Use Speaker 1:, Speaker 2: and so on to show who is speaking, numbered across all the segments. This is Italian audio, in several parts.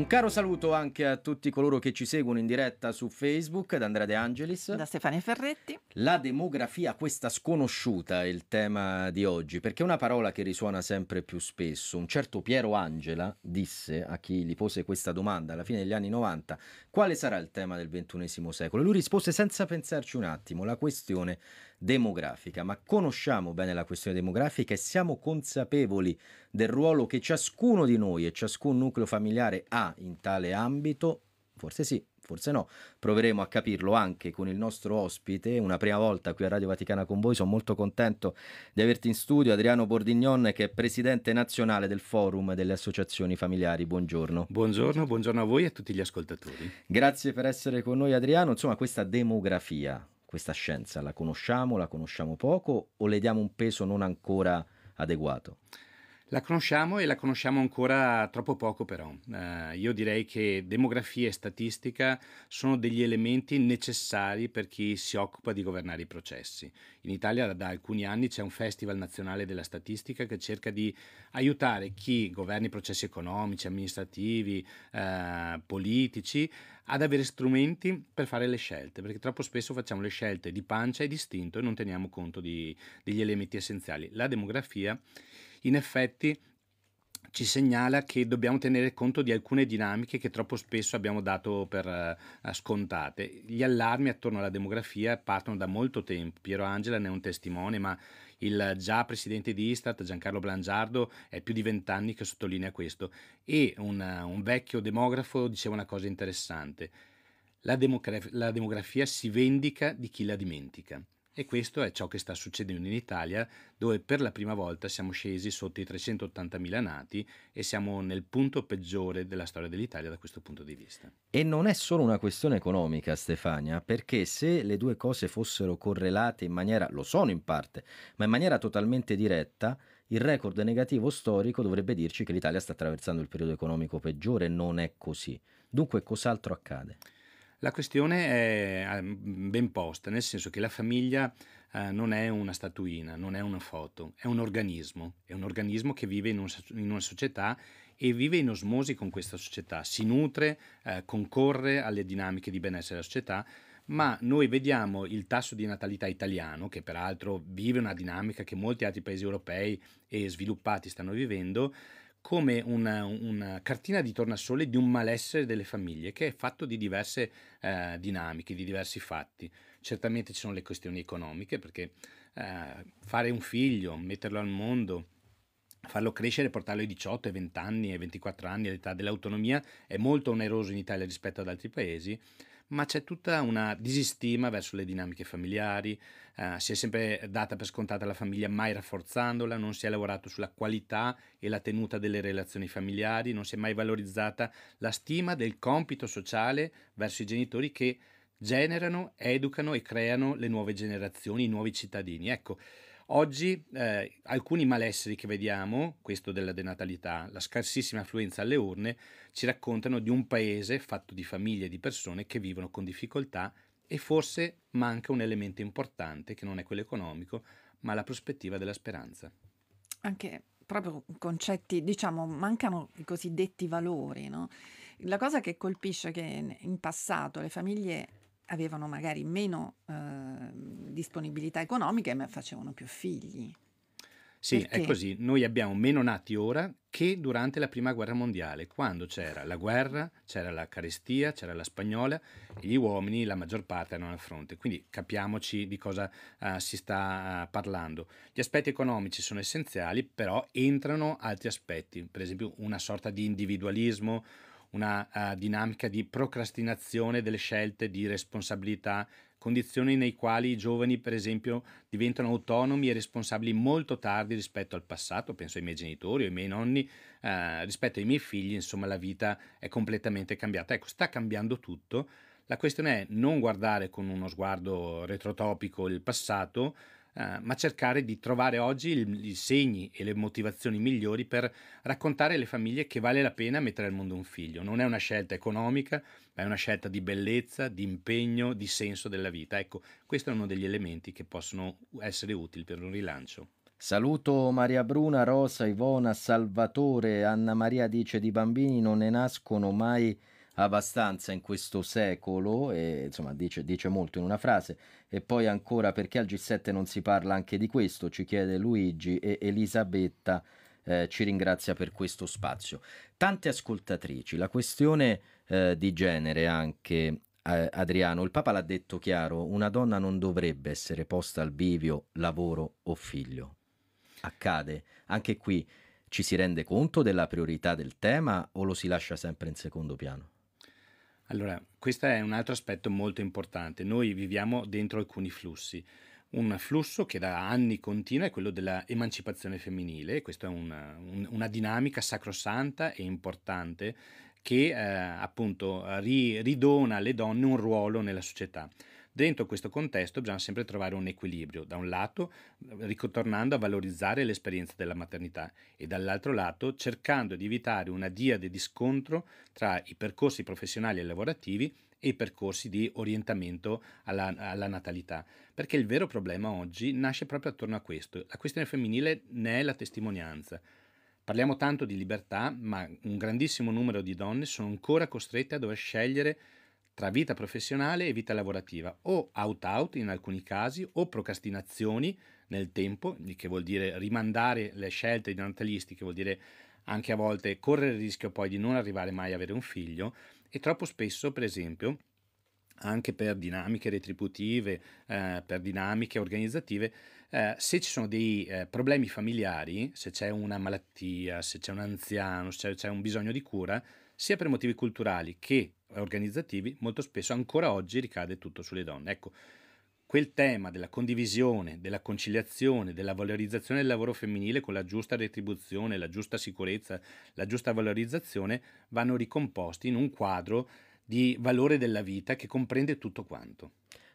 Speaker 1: Un caro saluto anche a tutti coloro che ci seguono in diretta su Facebook, da Andrea De Angelis, da Stefania Ferretti. La demografia, questa sconosciuta, è il tema di oggi, perché è una parola che risuona sempre più spesso. Un certo Piero Angela disse a chi gli pose questa domanda alla fine degli anni 90 quale sarà il tema del XXI secolo. Lui rispose senza pensarci un attimo, la questione è demografica, ma conosciamo bene la questione demografica e siamo consapevoli del ruolo che ciascuno di noi e ciascun nucleo familiare ha in tale ambito? Forse sì, forse no. Proveremo a capirlo anche con il nostro ospite, una prima volta qui a Radio Vaticana con voi. Sono molto contento di averti in studio Adriano Bordignon che è presidente nazionale del Forum delle Associazioni Familiari. Buongiorno. Buongiorno, buongiorno a voi e a tutti gli ascoltatori. Grazie per essere con noi Adriano. Insomma, questa demografia questa scienza? La conosciamo, la conosciamo poco o le diamo un peso non ancora adeguato? La
Speaker 2: conosciamo e la conosciamo ancora troppo poco però. Eh, io direi che demografia e statistica sono degli elementi necessari per chi si occupa di governare i processi. In Italia da alcuni anni c'è un festival nazionale della statistica che cerca di aiutare chi governa i processi economici, amministrativi, eh, politici ad avere strumenti per fare le scelte, perché troppo spesso facciamo le scelte di pancia e di istinto e non teniamo conto di, degli elementi essenziali. La demografia in effetti ci segnala che dobbiamo tenere conto di alcune dinamiche che troppo spesso abbiamo dato per eh, scontate. Gli allarmi attorno alla demografia partono da molto tempo, Piero Angela ne è un testimone, ma il già presidente di Istat, Giancarlo Blangiardo, è più di vent'anni che sottolinea questo e un, un vecchio demografo diceva una cosa interessante, la, demograf- la demografia si vendica di chi la dimentica. E questo è ciò che sta succedendo in Italia, dove per la prima volta siamo scesi sotto i 380.000 nati e siamo nel punto peggiore della storia dell'Italia da questo punto di vista.
Speaker 1: E non è solo una questione economica, Stefania, perché se le due cose fossero correlate in maniera, lo sono in parte, ma in maniera totalmente diretta, il record negativo storico dovrebbe dirci che l'Italia sta attraversando il periodo economico peggiore, non è così. Dunque cos'altro accade? La questione è eh, ben posta, nel senso che la
Speaker 2: famiglia eh, non è una statuina, non è una foto, è un organismo, è un organismo che vive in, un, in una società e vive in osmosi con questa società, si nutre, eh, concorre alle dinamiche di benessere della società, ma noi vediamo il tasso di natalità italiano, che peraltro vive una dinamica che molti altri paesi europei e sviluppati stanno vivendo, come una, una, cartina di tornasole di un malessere delle famiglie che è fatto di diverse eh, dinamiche, di diversi fatti. Certamente ci sono le questioni economiche, perché eh, fare un figlio, metterlo al mondo, farlo crescere, portarlo ai 18, ai 20 anni, ai 24 anni, all'età dell'autonomia, è molto oneroso in Italia rispetto ad altri paesi, ma c'è tutta una disistima verso le dinamiche familiari, eh, si è sempre data per scontata la famiglia, mai rafforzandola, non si è lavorato sulla qualità e la tenuta delle relazioni familiari, non si è mai valorizzata la stima del compito sociale verso i genitori che generano, educano e creano le nuove generazioni, i nuovi cittadini. Ecco, Oggi eh, alcuni malesseri che vediamo, questo della denatalità, la scarsissima affluenza alle urne, ci raccontano di un paese fatto di famiglie e di persone che vivono con difficoltà e forse manca un elemento importante che non è quello economico, ma la prospettiva della speranza.
Speaker 1: Anche proprio concetti, diciamo, mancano i cosiddetti valori, no? La cosa che colpisce è che in passato le famiglie avevano magari meno eh, disponibilità economica e ma facevano più figli. Sì, Perché? è così.
Speaker 2: Noi abbiamo meno nati ora che durante la prima guerra mondiale, quando c'era la guerra, c'era la carestia, c'era la spagnola gli uomini, la maggior parte, erano al fronte. Quindi capiamoci di cosa uh, si sta uh, parlando. Gli aspetti economici sono essenziali, però entrano altri aspetti, per esempio una sorta di individualismo, una uh, dinamica di procrastinazione delle scelte di responsabilità, condizioni nei quali i giovani, per esempio, diventano autonomi e responsabili molto tardi rispetto al passato, penso ai miei genitori, ai miei nonni, uh, rispetto ai miei figli, insomma la vita è completamente cambiata. Ecco, sta cambiando tutto. La questione è non guardare con uno sguardo retrotopico il passato, eh, ma cercare di trovare oggi i segni e le motivazioni migliori per raccontare alle famiglie che vale la pena mettere al mondo un figlio. Non è una scelta economica, ma è una scelta di bellezza, di impegno, di senso della vita. Ecco, questo è uno degli elementi che possono essere utili per un rilancio.
Speaker 1: Saluto Maria Bruna, Rosa, Ivona, Salvatore, Anna Maria dice di bambini non ne nascono mai abbastanza in questo secolo, e, insomma dice, dice molto in una frase, e poi ancora perché al G7 non si parla anche di questo, ci chiede Luigi e Elisabetta. Eh, ci ringrazia per questo spazio. Tante ascoltatrici, la questione eh, di genere anche eh, Adriano, il Papa l'ha detto chiaro, una donna non dovrebbe essere posta al bivio lavoro o figlio. Accade, anche qui ci si rende conto della priorità del tema o lo si lascia sempre in secondo piano?
Speaker 2: Allora, questo è un altro aspetto molto importante. Noi viviamo dentro alcuni flussi. Un flusso che da anni continua è quello dell'emancipazione femminile, questa è una, un, una dinamica sacrosanta e importante che eh, appunto ri, ridona alle donne un ruolo nella società. Dentro questo contesto bisogna sempre trovare un equilibrio, da un lato ritornando a valorizzare l'esperienza della maternità e dall'altro lato cercando di evitare una diade di scontro tra i percorsi professionali e lavorativi e i percorsi di orientamento alla, alla, natalità. Perché il vero problema oggi nasce proprio attorno a questo. La questione femminile ne è la testimonianza. Parliamo tanto di libertà, ma un grandissimo numero di donne sono ancora costrette a dover scegliere tra vita professionale e vita lavorativa, o out-out in alcuni casi, o procrastinazioni nel tempo, che vuol dire rimandare le scelte di natalisti, che vuol dire anche a volte correre il rischio poi di non arrivare mai a avere un figlio, e troppo spesso, per esempio, anche per dinamiche retributive, eh, per dinamiche organizzative, eh, se ci sono dei eh, problemi familiari, se c'è una malattia, se c'è un anziano, se c'è un bisogno di cura, sia per motivi culturali che eh, organizzativi, molto spesso ancora oggi ricade tutto sulle donne. Ecco, quel tema della condivisione, della conciliazione, della valorizzazione del lavoro femminile con la giusta retribuzione, la giusta sicurezza, la giusta valorizzazione, vanno ricomposti in un quadro di valore della vita che comprende tutto quanto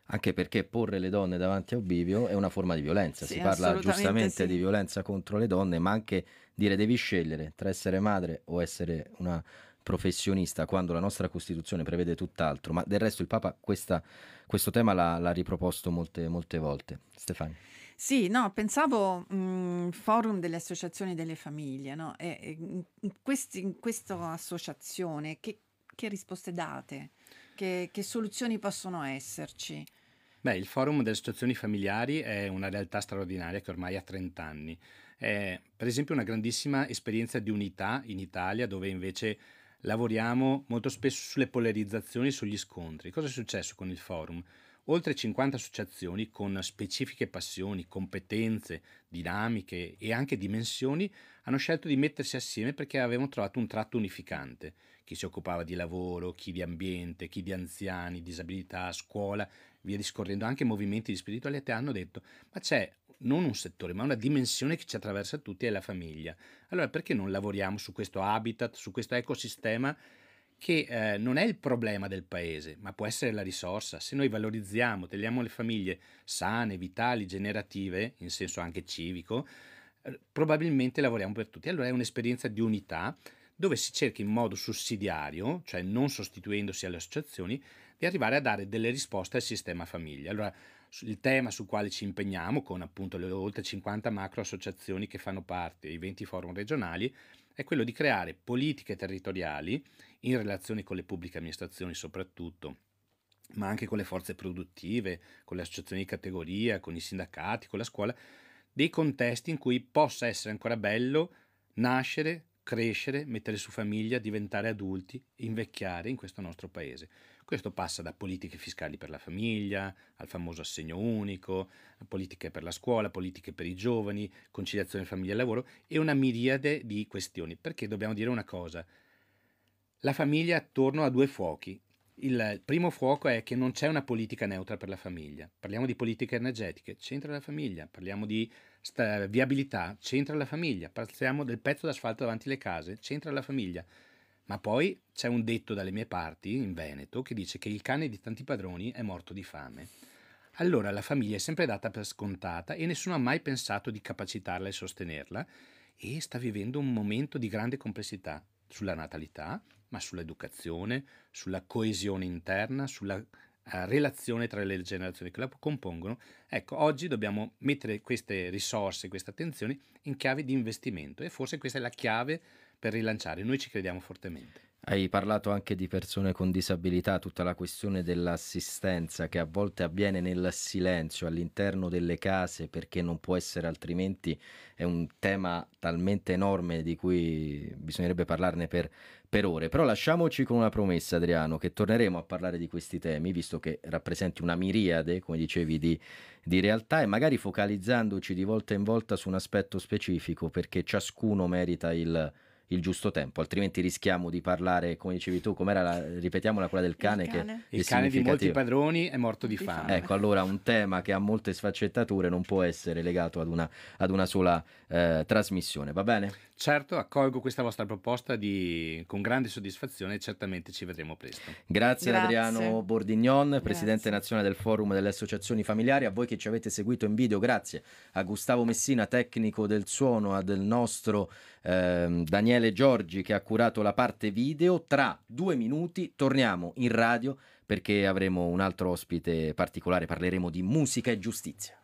Speaker 1: anche perché porre le donne davanti a un bivio è una forma di violenza. Sì, si parla giustamente sì. di violenza contro le donne, ma anche dire devi scegliere tra essere madre o essere una professionista quando la nostra Costituzione prevede tutt'altro, ma del resto il Papa questa, questo tema l'ha, l'ha riproposto molte, molte volte. Stefani. Sì, no, pensavo mh, mm, forum delle associazioni delle famiglie, no? E, e mm, in, questi, in, questa associazione che, che risposte date? Che, che soluzioni possono esserci?
Speaker 2: Beh, il forum delle associazioni familiari è una realtà straordinaria che ormai ha 30 anni. È per esempio una grandissima esperienza di unità in Italia dove invece lavoriamo molto spesso sulle polarizzazioni e sugli scontri. Cosa è successo con il forum? Oltre 50 associazioni con specifiche passioni, competenze, dinamiche e anche dimensioni hanno scelto di mettersi assieme perché avevano trovato un tratto unificante. Chi si occupava di lavoro, chi di ambiente, chi di anziani, disabilità, scuola, via discorrendo, anche movimenti di spiritualità hanno detto ma c'è non un settore, ma una dimensione che ci attraversa tutti è la famiglia. Allora perché non lavoriamo su questo habitat, su questo ecosistema che eh, non è il problema del paese, ma può essere la risorsa. Se noi valorizziamo, teniamo le famiglie sane, vitali, generative, in senso anche civico, eh, probabilmente lavoriamo per tutti. Allora è un'esperienza di unità dove si cerca in modo sussidiario, cioè non sostituendosi alle associazioni, di arrivare a dare delle risposte al sistema famiglia. Allora, il tema sul quale ci impegniamo con appunto le oltre 50 macro associazioni che fanno parte dei 20 forum regionali è quello di creare politiche territoriali in relazione con le pubbliche amministrazioni soprattutto ma anche con le forze produttive, con le associazioni di categoria, con i sindacati, con la scuola, dei contesti in cui possa essere ancora bello nascere, crescere, mettere su famiglia, diventare adulti, invecchiare in questo nostro paese. Questo passa da politiche fiscali per la famiglia, al famoso assegno unico, politiche per la scuola, politiche per i giovani, conciliazione famiglia e lavoro e una miriade di questioni. Perché dobbiamo dire una cosa, la famiglia attorno a due fuochi. Il primo fuoco è che non c'è una politica neutra per la famiglia. Parliamo di politiche energetiche, c'entra la famiglia, parliamo di sta- viabilità, c'entra la famiglia, parliamo del pezzo d'asfalto davanti alle case, c'entra la famiglia. Ma poi c'è un detto dalle mie parti, in Veneto, che dice che il cane di tanti padroni è morto di fame. Allora la famiglia è sempre data per scontata e nessuno ha mai pensato di capacitarla e sostenerla e sta vivendo un momento di grande complessità sulla natalità, ma sull'educazione, sulla coesione interna, sulla eh, relazione tra le generazioni che la compongono. Ecco, oggi dobbiamo mettere queste risorse, queste attenzioni in chiave di investimento e forse questa è la chiave per rilanciare. Noi ci crediamo fortemente.
Speaker 1: Hai parlato anche di persone con disabilità, tutta la questione dell'assistenza che a volte avviene nel silenzio all'interno delle case perché non può essere altrimenti, è un tema talmente enorme di cui bisognerebbe parlarne per, per ore. Però lasciamoci con una promessa Adriano, che torneremo a parlare di questi temi, visto che rappresenti una miriade, come dicevi, di, di realtà e magari focalizzandoci di volta in volta su un aspetto specifico perché ciascuno merita il il giusto tempo, altrimenti rischiamo di parlare, come dicevi tu, com'era la, ripetiamola quella del cane, il cane. che il cane di molti padroni è morto di, fame. fame. Ecco, allora un tema che ha molte sfaccettature non può essere legato ad una, ad una sola eh, trasmissione, va bene? Certo,
Speaker 2: accolgo questa vostra proposta di, con grande soddisfazione e certamente ci vedremo presto.
Speaker 1: Grazie, Grazie. Adriano Bordignon, Grazie. presidente nazionale del forum delle associazioni familiari, a voi che ci avete seguito in video. Grazie a Gustavo Messina, tecnico del suono, a del nostro eh, Daniele Giorgi che ha curato la parte video. Tra due minuti torniamo in radio perché avremo un altro ospite particolare, parleremo di musica e giustizia.